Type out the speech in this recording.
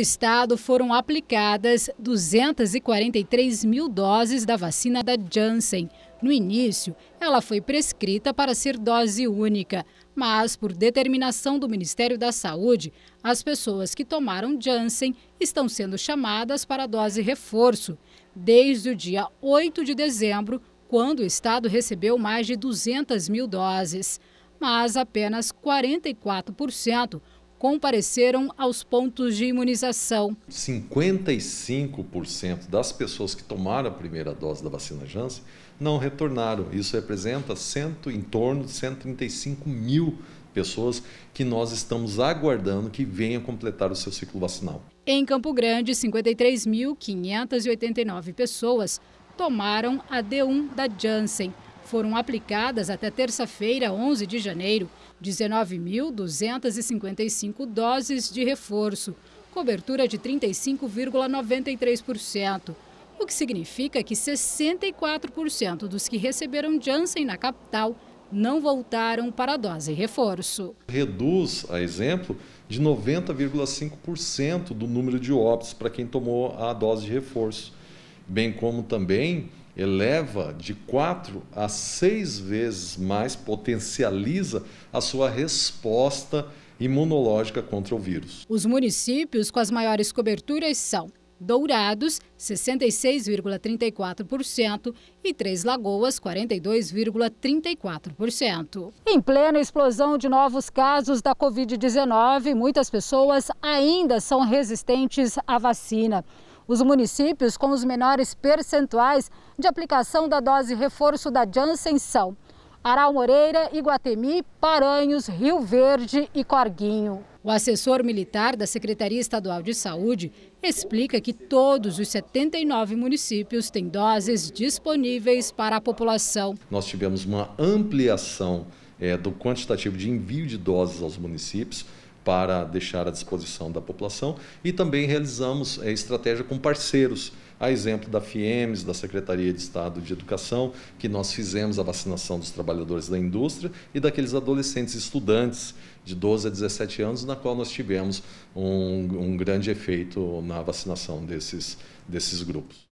estado foram aplicadas 243 mil doses da vacina da Janssen. No início, ela foi prescrita para ser dose única, mas, por determinação do Ministério da Saúde, as pessoas que tomaram Janssen estão sendo chamadas para dose reforço. Desde o dia 8 de dezembro, quando o estado recebeu mais de 200 mil doses, mas apenas 44% compareceram aos pontos de imunização. 55% das pessoas que tomaram a primeira dose da vacina Janssen não retornaram. Isso representa cento, em torno de 135 mil pessoas que nós estamos aguardando que venham completar o seu ciclo vacinal. Em Campo Grande, 53.589 pessoas tomaram a D1 da Janssen. Foram aplicadas até terça-feira, 11 de janeiro, 19.255 doses de reforço, cobertura de 35,93%, o que significa que 64% dos que receberam Janssen na capital não voltaram para a dose reforço. Reduz, a exemplo, de 90,5% do número de óbitos para quem tomou a dose de reforço, bem como também eleva de quatro a seis vezes mais, potencializa a sua resposta imunológica contra o vírus. Os municípios com as maiores coberturas são Dourados, 66,34%, e Três Lagoas, 42,34%. Em plena explosão de novos casos da Covid-19, muitas pessoas ainda são resistentes à vacina os municípios com os menores percentuais de aplicação da dose reforço da Janssen são Aral Moreira, Iguatemi, Paranhos, Rio Verde e Corguinho. O assessor militar da Secretaria Estadual de Saúde explica que todos os 79 municípios têm doses disponíveis para a população. Nós tivemos uma ampliação é, do quantitativo de envio de doses aos municípios para deixar à disposição da população e também realizamos é, estratégia com parceiros, a exemplo da FIEMES, da Secretaria de Estado de Educação, que nós fizemos a vacinação dos trabalhadores da indústria e daqueles adolescentes estudantes de 12 a 17 anos, na qual nós tivemos um, um grande efeito na vacinação desses, desses grupos.